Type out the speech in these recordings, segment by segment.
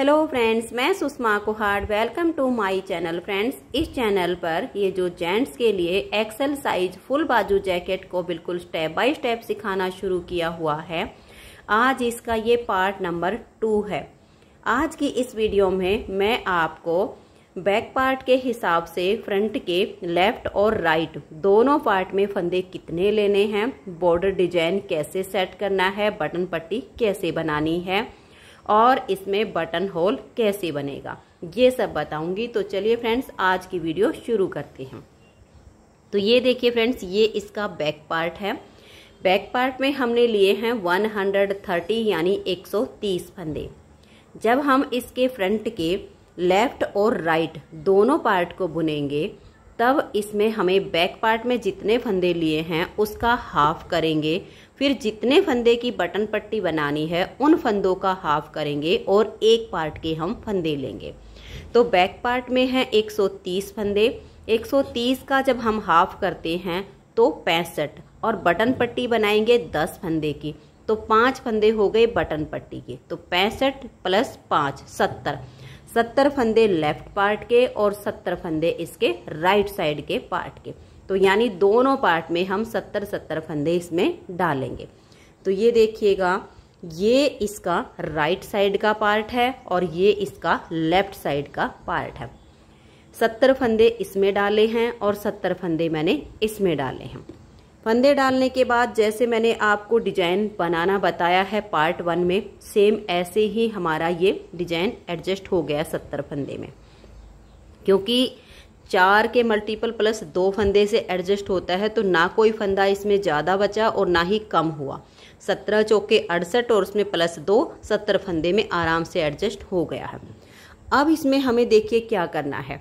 hello friends मैं Sushma Kuhad welcome to my channel friends इस channel पर ये जो जेंट्स के लिए एक्सेल साइज फुल बाजू जैकेट को बिल्कुल स्टेप बाय स्टेप सिखाना शुरू किया हुआ है आज इसका ये पार्ट नंबर टू है आज की इस वीडियो में मैं आपको बैक पार्ट के हिसाब से फ्रंट के लेफ्ट और राइट दोनों पार्ट में फंदे कितने लेने हैं बॉर्डर डिजाइन कैसे सेट करना है बटन पट्टी कैसे बनानी है और इसमें बटन होल कैसे बनेगा ये सब बताऊंगी तो चलिए फ्रेंड्स आज की वीडियो शुरू करते हैं तो ये देखिए फ्रेंड्स ये इसका बैक पार्ट है बैक पार्ट में हमने लिए हैं 130 यानी 130 फंदे जब हम इसके फ्रंट के लेफ्ट और राइट दोनों पार्ट को बुनेंगे तब इसमें हमें बैक पार्ट में जितने फंदे लिए हैं उसका हाफ करेंगे फिर जितने फंदे की बटन पट्टी बनानी है उन फंदों का हाफ करेंगे और एक पार्ट के हम फंदे लेंगे तो बैक पार्ट में है 130 फंदे 130 का जब हम हाफ करते हैं तो पैंसठ और बटन पट्टी बनाएंगे 10 फंदे की तो पाँच फंदे हो गए बटन पट्टी के तो पैंसठ प्लस पाँच सत्तर सत्तर फंदे लेफ्ट पार्ट के और सत्तर फंदे इसके राइट साइड के पार्ट के तो यानी दोनों पार्ट में हम सत्तर सत्तर फंदे इसमें डालेंगे तो ये देखिएगा ये इसका राइट साइड का पार्ट है और ये इसका लेफ्ट साइड का पार्ट है सत्तर फंदे इसमें डाले हैं और सत्तर फंदे मैंने इसमें डाले हैं फंदे डालने के बाद जैसे मैंने आपको डिजाइन बनाना बताया है पार्ट वन में सेम ऐसे ही हमारा ये डिजाइन एडजस्ट हो गया सत्तर फंदे में क्योंकि चार के मल्टीपल प्लस दो फंदे से एडजस्ट होता है तो ना कोई फंदा इसमें ज़्यादा बचा और ना ही कम हुआ सत्रह चौके अड़सठ और उसमें प्लस दो सत्तर फंदे में आराम से एडजस्ट हो गया है अब इसमें हमें देखिए क्या करना है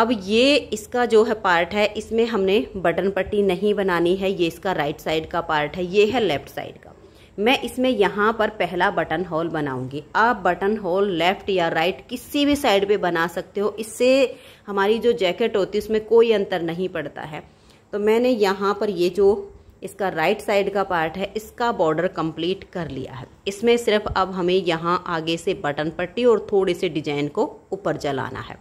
अब ये इसका जो है पार्ट है इसमें हमने बटन पट्टी नहीं बनानी है ये इसका राइट साइड का पार्ट है ये है लेफ्ट साइड का मैं इसमें यहाँ पर पहला बटन होल बनाऊंगी आप बटन होल लेफ्ट या राइट किसी भी साइड पे बना सकते हो इससे हमारी जो जैकेट होती है उसमें कोई अंतर नहीं पड़ता है तो मैंने यहाँ पर ये जो इसका राइट साइड का पार्ट है इसका बॉर्डर कंप्लीट कर लिया है इसमें सिर्फ अब हमें यहाँ आगे से बटन पट्टी और थोड़े से डिजाइन को ऊपर जलाना है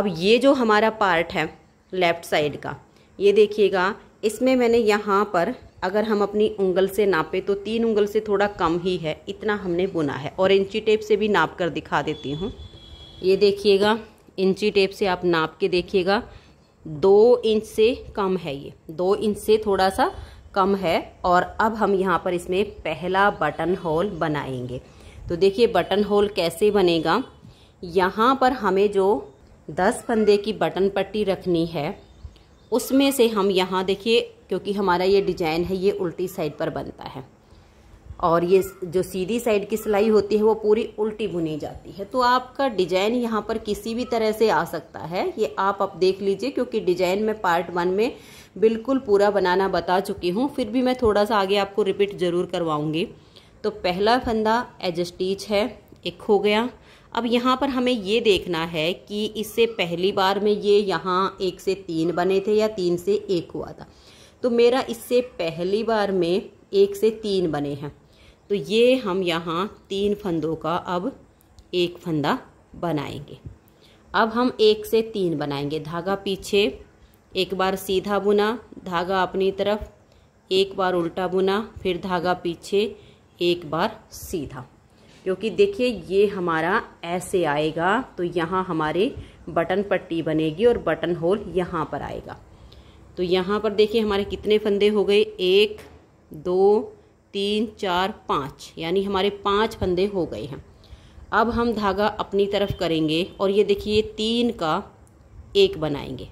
अब ये जो हमारा पार्ट है लेफ्ट साइड का ये देखिएगा इसमें मैंने यहाँ पर अगर हम अपनी उंगल से नापें तो तीन उंगल से थोड़ा कम ही है इतना हमने बुना है और इंची टेप से भी नाप कर दिखा देती हूँ ये देखिएगा इंची टेप से आप नाप के देखिएगा दो इंच से कम है ये दो इंच से थोड़ा सा कम है और अब हम यहाँ पर इसमें पहला बटन होल बनाएंगे तो देखिए बटन होल कैसे बनेगा यहाँ पर हमें जो दस फंदे की बटन पट्टी रखनी है उसमें से हम यहाँ देखिए क्योंकि हमारा ये डिजाइन है ये उल्टी साइड पर बनता है और ये जो सीधी साइड की सिलाई होती है वो पूरी उल्टी बुनी जाती है तो आपका डिजाइन यहाँ पर किसी भी तरह से आ सकता है ये आप अब देख लीजिए क्योंकि डिजाइन में पार्ट वन में बिल्कुल पूरा बनाना बता चुकी हूँ फिर भी मैं थोड़ा सा आगे आपको रिपीट ज़रूर करवाऊँगी तो पहला फंदा एजस्टिच है एक हो गया अब यहाँ पर हमें ये देखना है कि इससे पहली बार में ये यहाँ एक से तीन बने थे या तीन से एक हुआ था तो मेरा इससे पहली बार में एक से तीन बने हैं तो ये हम यहाँ तीन फंदों का अब एक फंदा बनाएंगे अब हम एक से तीन बनाएंगे धागा पीछे एक बार सीधा बुना धागा अपनी तरफ एक बार उल्टा बुना फिर धागा पीछे एक बार सीधा क्योंकि देखिए ये हमारा ऐसे आएगा तो यहाँ हमारे बटन पट्टी बनेगी और बटन होल यहाँ पर आएगा तो यहाँ पर देखिए हमारे कितने फंदे हो गए एक दो तीन चार पाँच यानी हमारे पाँच फंदे हो गए हैं अब हम धागा अपनी तरफ करेंगे और ये देखिए तीन का एक बनाएंगे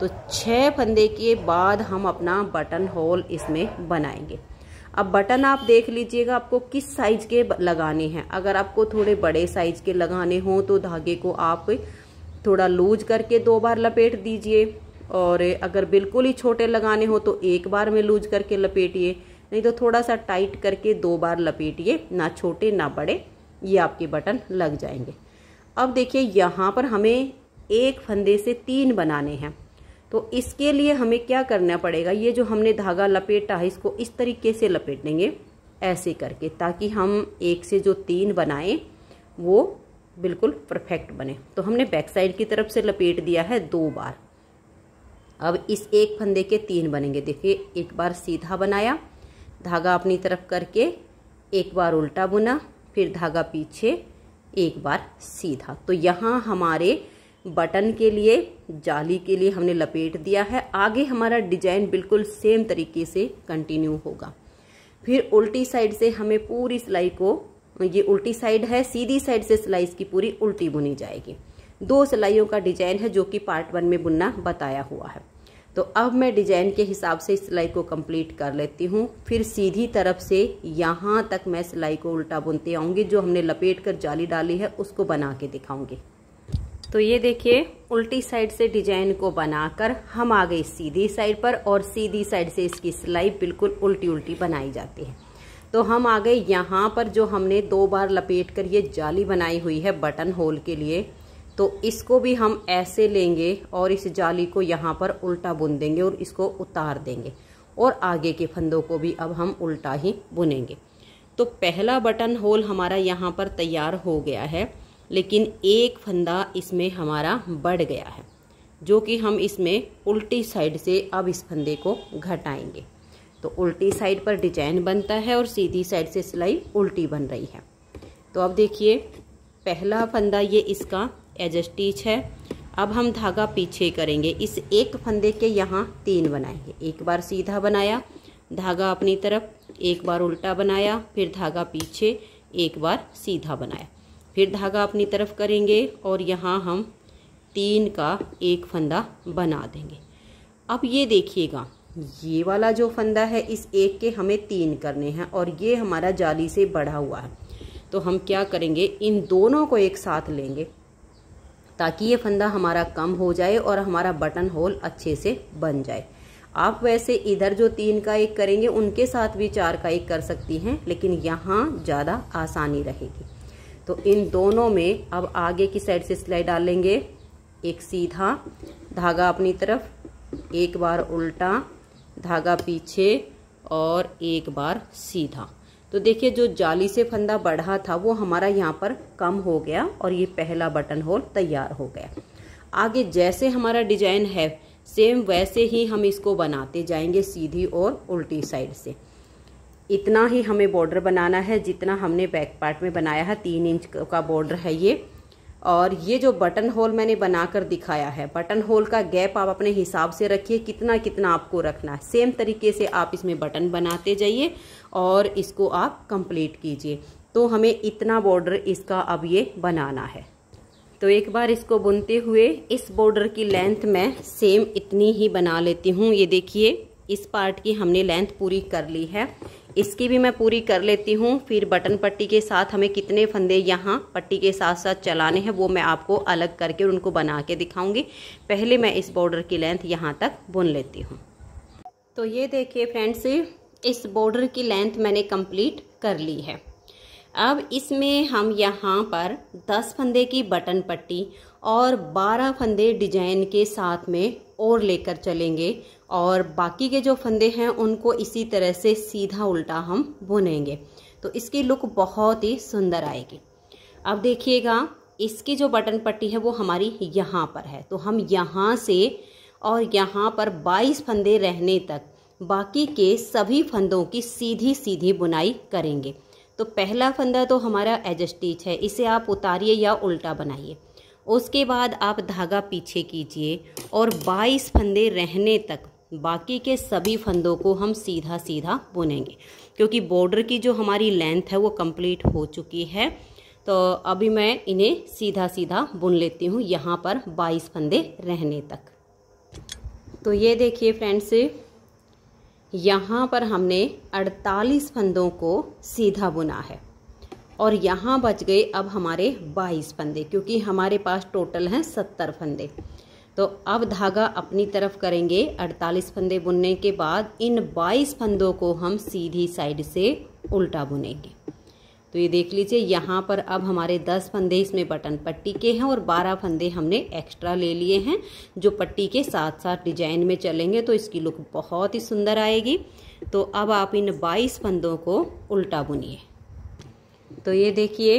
तो छः फंदे के बाद हम अपना बटन होल इसमें बनाएंगे अब बटन आप देख लीजिएगा आपको किस साइज के लगाने हैं अगर आपको थोड़े बड़े साइज के लगाने हों तो धागे को आप थोड़ा लूज करके दो बार लपेट दीजिए और अगर बिल्कुल ही छोटे लगाने हो तो एक बार में लूज करके लपेटिए नहीं तो थोड़ा सा टाइट करके दो बार लपेटिए ना छोटे ना बड़े ये आपके बटन लग जाएंगे अब देखिए यहाँ पर हमें एक फंदे से तीन बनाने हैं तो इसके लिए हमें क्या करना पड़ेगा ये जो हमने धागा लपेटा है इसको इस तरीके से लपेट देंगे ऐसे करके ताकि हम एक से जो तीन बनाएं वो बिल्कुल परफेक्ट बने तो हमने बैक साइड की तरफ से लपेट दिया है दो बार अब इस एक फंदे के तीन बनेंगे देखिए एक बार सीधा बनाया धागा अपनी तरफ करके एक बार उल्टा बुना फिर धागा पीछे एक बार सीधा तो यहाँ हमारे बटन के लिए जाली के लिए हमने लपेट दिया है आगे हमारा डिजाइन बिल्कुल सेम तरीके से कंटिन्यू होगा फिर उल्टी साइड से हमें पूरी सिलाई को ये उल्टी साइड है सीधी साइड से सिलाई इसकी पूरी उल्टी बुनी जाएगी दो सिलाइयों का डिजाइन है जो कि पार्ट वन में बुनना बताया हुआ है तो अब मैं डिजाइन के हिसाब से इस सिलाई को कंप्लीट कर लेती हूँ फिर सीधी तरफ से यहाँ तक मैं सिलाई को उल्टा बुनते आऊँगी जो हमने लपेट कर जाली डाली है उसको बना के दिखाऊँगी तो ये देखिए उल्टी साइड से डिजाइन को बनाकर हम आ गए सीधी साइड पर और सीधी साइड से इसकी सिलाई बिल्कुल उल्टी उल्टी बनाई जाती है तो हम आ गए यहाँ पर जो हमने दो बार लपेट कर ये जाली बनाई हुई है बटन होल के लिए तो इसको भी हम ऐसे लेंगे और इस जाली को यहाँ पर उल्टा बुन देंगे और इसको उतार देंगे और आगे के फंदों को भी अब हम उल्टा ही बुनेंगे तो पहला बटन होल हमारा यहाँ पर तैयार हो गया है लेकिन एक फंदा इसमें हमारा बढ़ गया है जो कि हम इसमें उल्टी साइड से अब इस फंदे को घटाएंगे तो उल्टी साइड पर डिजाइन बनता है और सीधी साइड से सिलाई उल्टी बन रही है तो अब देखिए पहला फंदा ये इसका एज स्टिच है अब हम धागा पीछे करेंगे इस एक फंदे के यहाँ तीन बनाएंगे एक बार सीधा बनाया धागा अपनी तरफ एक बार उल्टा बनाया फिर धागा पीछे एक बार सीधा बनाया फिर धागा अपनी तरफ करेंगे और यहाँ हम तीन का एक फंदा बना देंगे अब ये देखिएगा ये वाला जो फंदा है इस एक के हमें तीन करने हैं और ये हमारा जाली से बढ़ा हुआ है तो हम क्या करेंगे इन दोनों को एक साथ लेंगे ताकि ये फंदा हमारा कम हो जाए और हमारा बटन होल अच्छे से बन जाए आप वैसे इधर जो तीन का एक करेंगे उनके साथ भी चार का एक कर सकती हैं लेकिन यहाँ ज़्यादा आसानी रहेगी तो इन दोनों में अब आगे की साइड से सिलाई डालेंगे एक सीधा धागा अपनी तरफ एक बार उल्टा धागा पीछे और एक बार सीधा तो देखिए जो जाली से फंदा बढ़ा था वो हमारा यहाँ पर कम हो गया और ये पहला बटन होल तैयार हो गया आगे जैसे हमारा डिजाइन है सेम वैसे ही हम इसको बनाते जाएंगे सीधी और उल्टी साइड से इतना ही हमें बॉर्डर बनाना है जितना हमने बैक पार्ट में बनाया है तीन इंच का बॉर्डर है ये और ये जो बटन होल मैंने बनाकर दिखाया है बटन होल का गैप आप अपने हिसाब से रखिए कितना कितना आपको रखना है सेम तरीके से आप इसमें बटन बनाते जाइए और इसको आप कंप्लीट कीजिए तो हमें इतना बॉर्डर इसका अब ये बनाना है तो एक बार इसको बुनते हुए इस बॉर्डर की लेंथ मैं सेम इतनी ही बना लेती हूँ ये देखिए इस पार्ट की हमने लेंथ पूरी कर ली है इसकी भी मैं पूरी कर लेती हूँ फिर बटन पट्टी के साथ हमें कितने फंदे यहाँ पट्टी के साथ साथ चलाने हैं वो मैं आपको अलग करके और उनको बना के दिखाऊंगी पहले मैं इस बॉर्डर की लेंथ यहाँ तक बुन लेती हूँ तो ये देखिए फ्रेंड्स इस बॉर्डर की लेंथ मैंने कंप्लीट कर ली है अब इसमें हम यहाँ पर 10 फंदे की बटन पट्टी और 12 फंदे डिजाइन के साथ में और लेकर चलेंगे और बाकी के जो फंदे हैं उनको इसी तरह से सीधा उल्टा हम बुनेंगे तो इसकी लुक बहुत ही सुंदर आएगी अब देखिएगा इसकी जो बटन पट्टी है वो हमारी यहाँ पर है तो हम यहाँ से और यहाँ पर 22 फंदे रहने तक बाकी के सभी फंदों की सीधी सीधी बुनाई करेंगे तो पहला फंदा तो हमारा एजस्टिच है इसे आप उतारिए या उल्टा बनाइए उसके बाद आप धागा पीछे कीजिए और 22 फंदे रहने तक बाकी के सभी फंदों को हम सीधा सीधा बुनेंगे क्योंकि बॉर्डर की जो हमारी लेंथ है वो कंप्लीट हो चुकी है तो अभी मैं इन्हें सीधा सीधा बुन लेती हूँ यहाँ पर 22 फंदे रहने तक तो ये देखिए फ्रेंड्स यहाँ पर हमने 48 फंदों को सीधा बुना है और यहाँ बच गए अब हमारे 22 फंदे क्योंकि हमारे पास टोटल हैं 70 फंदे तो अब धागा अपनी तरफ करेंगे 48 फंदे बुनने के बाद इन 22 फंदों को हम सीधी साइड से उल्टा बुनेंगे तो ये देख लीजिए यहाँ पर अब हमारे 10 फंदे इसमें बटन पट्टी के हैं और 12 फंदे हमने एक्स्ट्रा ले लिए हैं जो पट्टी के साथ साथ डिजाइन में चलेंगे तो इसकी लुक बहुत ही सुंदर आएगी तो अब आप इन 22 फंदों को उल्टा बुनिए तो ये देखिए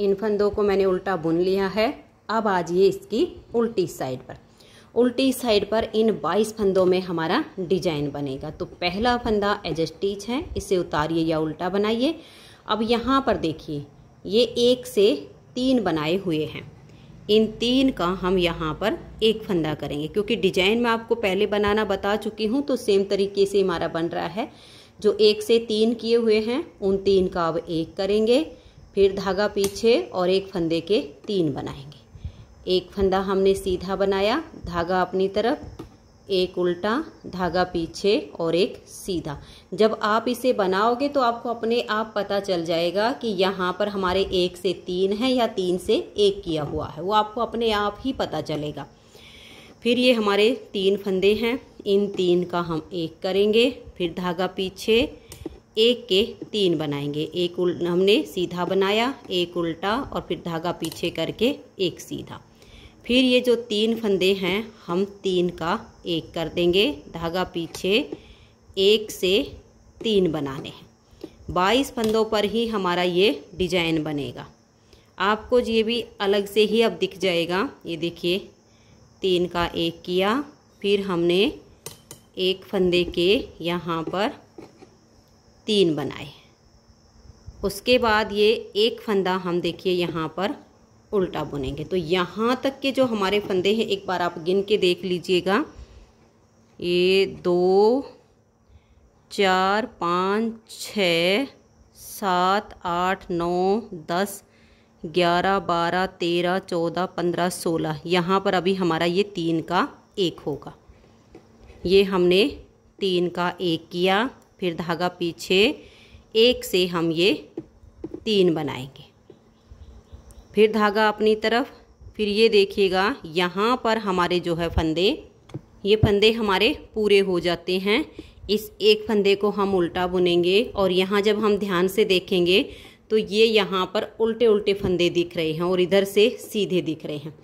इन फंदों को मैंने उल्टा बुन लिया है अब आ जाइए इसकी उल्टी साइड पर उल्टी साइड पर इन 22 फंदों में हमारा डिजाइन बनेगा तो पहला फंदा एज है इसे उतारिए या उल्टा बनाइए अब यहाँ पर देखिए ये एक से तीन बनाए हुए हैं इन तीन का हम यहाँ पर एक फंदा करेंगे क्योंकि डिजाइन में आपको पहले बनाना बता चुकी हूँ तो सेम तरीके से हमारा बन रहा है जो एक से तीन किए हुए हैं उन तीन का अब एक करेंगे फिर धागा पीछे और एक फंदे के तीन बनाएंगे एक फंदा हमने सीधा बनाया धागा अपनी तरफ एक उल्टा धागा पीछे और एक सीधा जब आप इसे बनाओगे तो आपको अपने आप पता चल जाएगा कि यहाँ पर हमारे एक से तीन है या तीन से एक किया हुआ है वो आपको अपने आप ही पता चलेगा फिर ये हमारे तीन फंदे हैं इन तीन का हम एक करेंगे फिर धागा पीछे एक के तीन बनाएंगे एक उल हमने सीधा बनाया एक उल्टा और फिर धागा पीछे करके एक सीधा फिर ये जो तीन फंदे हैं हम तीन का एक कर देंगे धागा पीछे एक से तीन बनाने हैं बाईस फंदों पर ही हमारा ये डिजाइन बनेगा आपको ये भी अलग से ही अब दिख जाएगा ये देखिए तीन का एक किया फिर हमने एक फंदे के यहाँ पर तीन बनाए उसके बाद ये एक फंदा हम देखिए यहाँ पर उल्टा बुनेंगे तो यहाँ तक के जो हमारे फंदे हैं एक बार आप गिन के देख लीजिएगा ये दो चार पाँच छ सात आठ नौ दस ग्यारह बारह तेरह चौदह पंद्रह सोलह यहाँ पर अभी हमारा ये तीन का एक होगा ये हमने तीन का एक किया फिर धागा पीछे एक से हम ये तीन बनाएंगे फिर धागा अपनी तरफ फिर ये देखिएगा यहाँ पर हमारे जो है फंदे ये फंदे हमारे पूरे हो जाते हैं इस एक फंदे को हम उल्टा बुनेंगे और यहाँ जब हम ध्यान से देखेंगे तो ये यहाँ पर उल्टे उल्टे फंदे दिख रहे हैं और इधर से सीधे दिख रहे हैं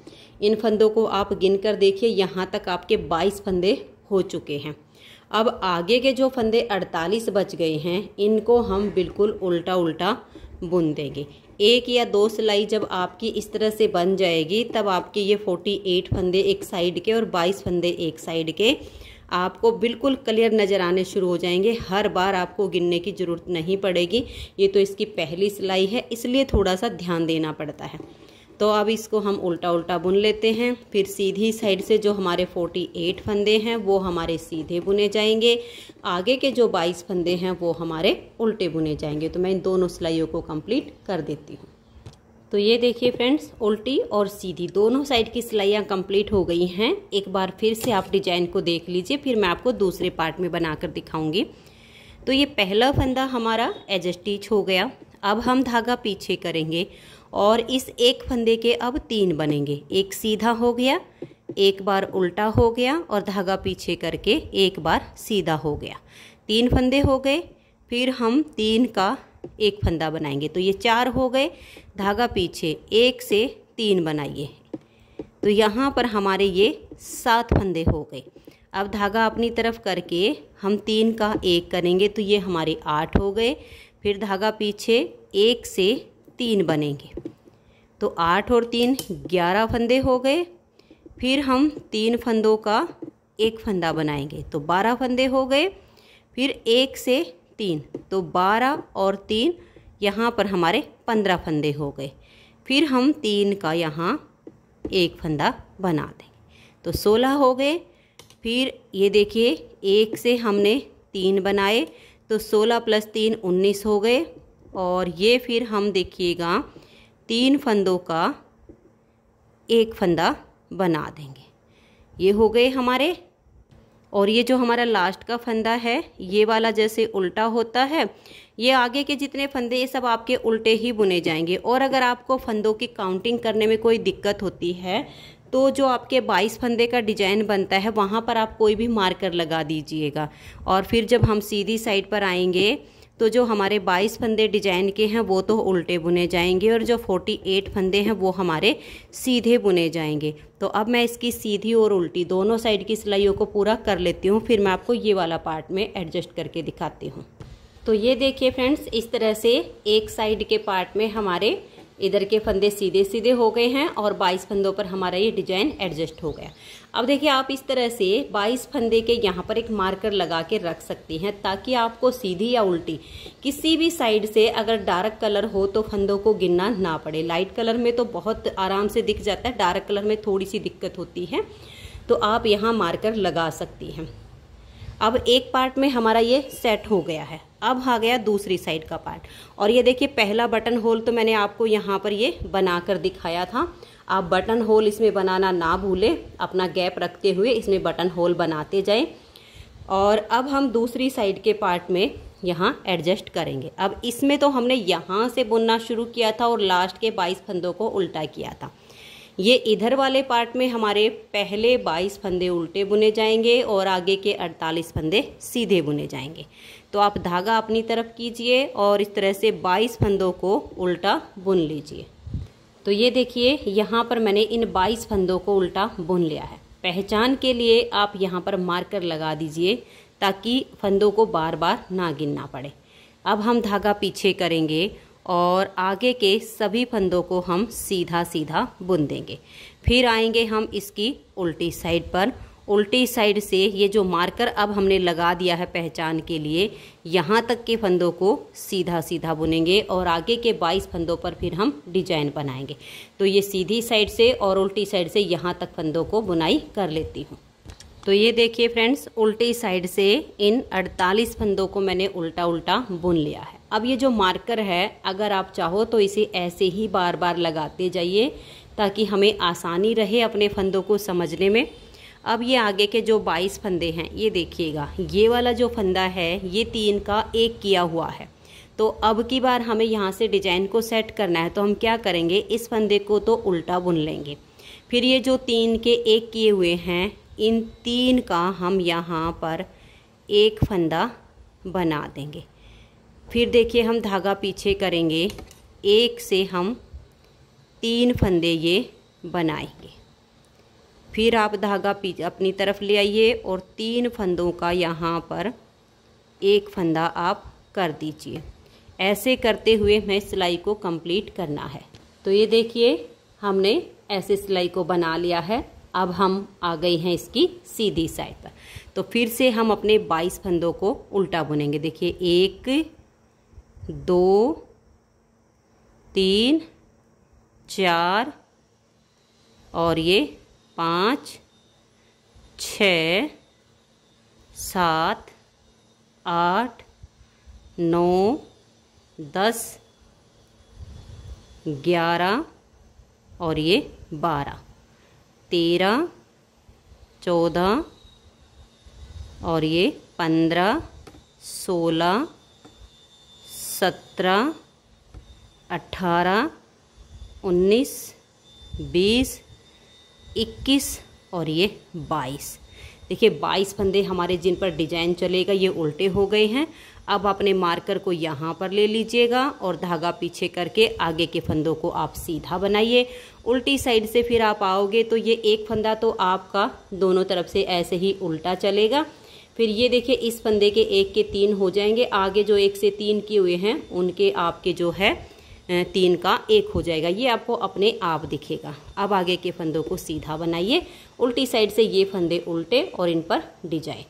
इन फंदों को आप गिन कर देखिए यहाँ तक आपके 22 फंदे हो चुके हैं अब आगे के जो फंदे 48 बच गए हैं इनको हम बिल्कुल उल्टा उल्टा बुन देंगे एक या दो सिलाई जब आपकी इस तरह से बन जाएगी तब आपके ये फोर्टी एट फंदे एक साइड के और बाईस फंदे एक साइड के आपको बिल्कुल क्लियर नज़र आने शुरू हो जाएंगे हर बार आपको गिनने की ज़रूरत नहीं पड़ेगी ये तो इसकी पहली सिलाई है इसलिए थोड़ा सा ध्यान देना पड़ता है तो अब इसको हम उल्टा उल्टा बुन लेते हैं फिर सीधी साइड से जो हमारे 48 फंदे हैं वो हमारे सीधे बुने जाएंगे आगे के जो 22 फंदे हैं वो हमारे उल्टे बुने जाएंगे तो मैं इन दोनों सिलाइयों को कंप्लीट कर देती हूँ तो ये देखिए फ्रेंड्स उल्टी और सीधी दोनों साइड की सिलाइयाँ कंप्लीट हो गई हैं एक बार फिर से आप डिजाइन को देख लीजिए फिर मैं आपको दूसरे पार्ट में बनाकर दिखाऊंगी तो ये पहला फंदा हमारा एजस्टिच हो गया अब हम धागा पीछे करेंगे और इस एक फंदे के अब तीन बनेंगे एक सीधा हो गया एक बार उल्टा हो गया और धागा पीछे करके एक बार सीधा हो गया तीन फंदे हो गए फिर हम तीन का एक फंदा बनाएंगे तो ये चार हो गए धागा पीछे एक से तीन बनाइए तो यहाँ पर हमारे ये सात फंदे हो गए अब धागा अपनी तरफ करके हम तीन का एक करेंगे तो ये हमारे आठ हो गए फिर धागा पीछे एक से तीन बनेंगे तो आठ और तीन ग्यारह फंदे हो गए फिर हम तीन फंदों का एक फंदा बनाएंगे तो बारह फंदे हो गए फिर एक से तीन तो बारह और तीन यहाँ पर हमारे पंद्रह फंदे हो गए फिर हम तीन का यहाँ एक फंदा बना देंगे तो सोलह हो गए फिर ये देखिए एक से हमने तीन बनाए तो सोलह प्लस तीन उन्नीस हो गए और ये फिर हम देखिएगा तीन फंदों का एक फंदा बना देंगे ये हो गए हमारे और ये जो हमारा लास्ट का फंदा है ये वाला जैसे उल्टा होता है ये आगे के जितने फंदे ये सब आपके उल्टे ही बुने जाएंगे और अगर आपको फंदों की काउंटिंग करने में कोई दिक्कत होती है तो जो आपके 22 फंदे का डिजाइन बनता है वहाँ पर आप कोई भी मार्कर लगा दीजिएगा और फिर जब हम सीधी साइड पर आएंगे तो जो हमारे 22 फंदे डिजाइन के हैं वो तो उल्टे बुने जाएंगे और जो 48 फंदे हैं वो हमारे सीधे बुने जाएंगे तो अब मैं इसकी सीधी और उल्टी दोनों साइड की सिलाइयों को पूरा कर लेती हूँ फिर मैं आपको ये वाला पार्ट में एडजस्ट करके दिखाती हूँ तो ये देखिए फ्रेंड्स इस तरह से एक साइड के पार्ट में हमारे इधर के फंदे सीधे सीधे हो गए हैं और 22 फंदों पर हमारा ये डिजाइन एडजस्ट हो गया अब देखिए आप इस तरह से 22 फंदे के यहाँ पर एक मार्कर लगा के रख सकते हैं ताकि आपको सीधी या उल्टी किसी भी साइड से अगर डार्क कलर हो तो फंदों को गिनना ना पड़े लाइट कलर में तो बहुत आराम से दिख जाता है डार्क कलर में थोड़ी सी दिक्कत होती है तो आप यहाँ मार्कर लगा सकती हैं अब एक पार्ट में हमारा ये सेट हो गया है अब आ गया दूसरी साइड का पार्ट और ये देखिए पहला बटन होल तो मैंने आपको यहाँ पर ये बना कर दिखाया था आप बटन होल इसमें बनाना ना भूलें अपना गैप रखते हुए इसमें बटन होल बनाते जाएं और अब हम दूसरी साइड के पार्ट में यहाँ एडजस्ट करेंगे अब इसमें तो हमने यहाँ से बुनना शुरू किया था और लास्ट के बाईस फंदों को उल्टा किया था ये इधर वाले पार्ट में हमारे पहले 22 फंदे उल्टे बुने जाएंगे और आगे के 48 फंदे सीधे बुने जाएंगे तो आप धागा अपनी तरफ कीजिए और इस तरह से 22 फंदों को उल्टा बुन लीजिए तो ये देखिए यहाँ पर मैंने इन 22 फंदों को उल्टा बुन लिया है पहचान के लिए आप यहाँ पर मार्कर लगा दीजिए ताकि फंदों को बार बार ना गिनना पड़े अब हम धागा पीछे करेंगे और आगे के सभी फंदों को हम सीधा सीधा बुन देंगे फिर आएंगे हम इसकी उल्टी साइड पर उल्टी साइड से ये जो मार्कर अब हमने लगा दिया है पहचान के लिए यहाँ तक के फंदों को सीधा सीधा बुनेंगे और आगे के 22 फंदों पर फिर हम डिजाइन बनाएंगे तो ये सीधी साइड से और उल्टी साइड से यहाँ तक फंदों को बुनाई कर लेती हूँ तो ये देखिए फ्रेंड्स उल्टी साइड से इन 48 फंदों को मैंने उल्टा उल्टा बुन लिया है अब ये जो मार्कर है अगर आप चाहो तो इसे ऐसे ही बार बार लगाते जाइए ताकि हमें आसानी रहे अपने फंदों को समझने में अब ये आगे के जो बाईस फंदे हैं ये देखिएगा ये वाला जो फंदा है ये तीन का एक किया हुआ है तो अब की बार हमें यहाँ से डिजाइन को सेट करना है तो हम क्या करेंगे इस फंदे को तो उल्टा बुन लेंगे फिर ये जो तीन के एक किए हुए हैं इन तीन का हम यहाँ पर एक फंदा बना देंगे फिर देखिए हम धागा पीछे करेंगे एक से हम तीन फंदे ये बनाएंगे फिर आप धागा पीछे अपनी तरफ ले आइए और तीन फंदों का यहाँ पर एक फंदा आप कर दीजिए ऐसे करते हुए हमें सिलाई को कंप्लीट करना है तो ये देखिए हमने ऐसे सिलाई को बना लिया है अब हम आ गए हैं इसकी सीधी साइड पर तो फिर से हम अपने 22 फंदों को उल्टा बुनेंगे देखिए एक दो तीन चार और ये पाँच छ सात आठ नौ दस ग्यारह और ये बारह तेरह चौदह और ये पंद्रह सोलह सत्रह अठारह उन्नीस बीस इक्कीस और ये बाईस देखिए बाईस फंदे हमारे जिन पर डिजाइन चलेगा ये उल्टे हो गए हैं अब अपने मार्कर को यहाँ पर ले लीजिएगा और धागा पीछे करके आगे के फंदों को आप सीधा बनाइए उल्टी साइड से फिर आप आओगे तो ये एक फंदा तो आपका दोनों तरफ से ऐसे ही उल्टा चलेगा फिर ये देखिए इस फंदे के एक के तीन हो जाएंगे आगे जो एक से तीन किए हुए हैं उनके आपके जो है तीन का एक हो जाएगा ये आपको अपने आप दिखेगा अब आगे के फंदों को सीधा बनाइए उल्टी साइड से ये फंदे उल्टे और इन पर डिजाइन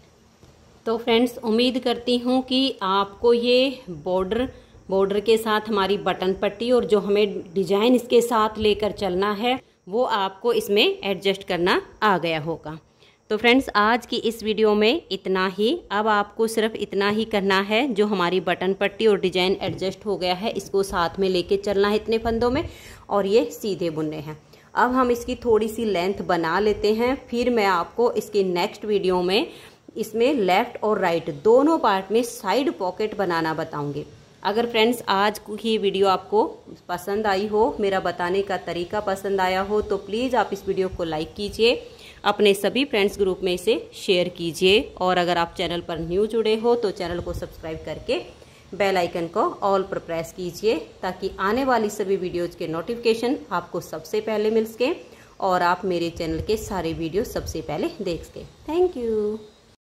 तो फ्रेंड्स उम्मीद करती हूँ कि आपको ये बॉर्डर बॉर्डर के साथ हमारी बटन पट्टी और जो हमें डिजाइन इसके साथ लेकर चलना है वो आपको इसमें एडजस्ट करना आ गया होगा तो फ्रेंड्स आज की इस वीडियो में इतना ही अब आपको सिर्फ इतना ही करना है जो हमारी बटन पट्टी और डिजाइन एडजस्ट हो गया है इसको साथ में लेके चलना है इतने फंदों में और ये सीधे बुनने हैं अब हम इसकी थोड़ी सी लेंथ बना लेते हैं फिर मैं आपको इसके नेक्स्ट वीडियो में इसमें लेफ़्ट और राइट दोनों पार्ट में साइड पॉकेट बनाना बताऊँगी अगर फ्रेंड्स आज की वीडियो आपको पसंद आई हो मेरा बताने का तरीका पसंद आया हो तो प्लीज़ आप इस वीडियो को लाइक कीजिए अपने सभी फ्रेंड्स ग्रुप में इसे शेयर कीजिए और अगर आप चैनल पर न्यू जुड़े हो तो चैनल को सब्सक्राइब करके बेल आइकन को ऑल पर प्रेस कीजिए ताकि आने वाली सभी वीडियोज़ के नोटिफिकेशन आपको सबसे पहले मिल सकें और आप मेरे चैनल के सारे वीडियो सबसे पहले देख सकें थैंक यू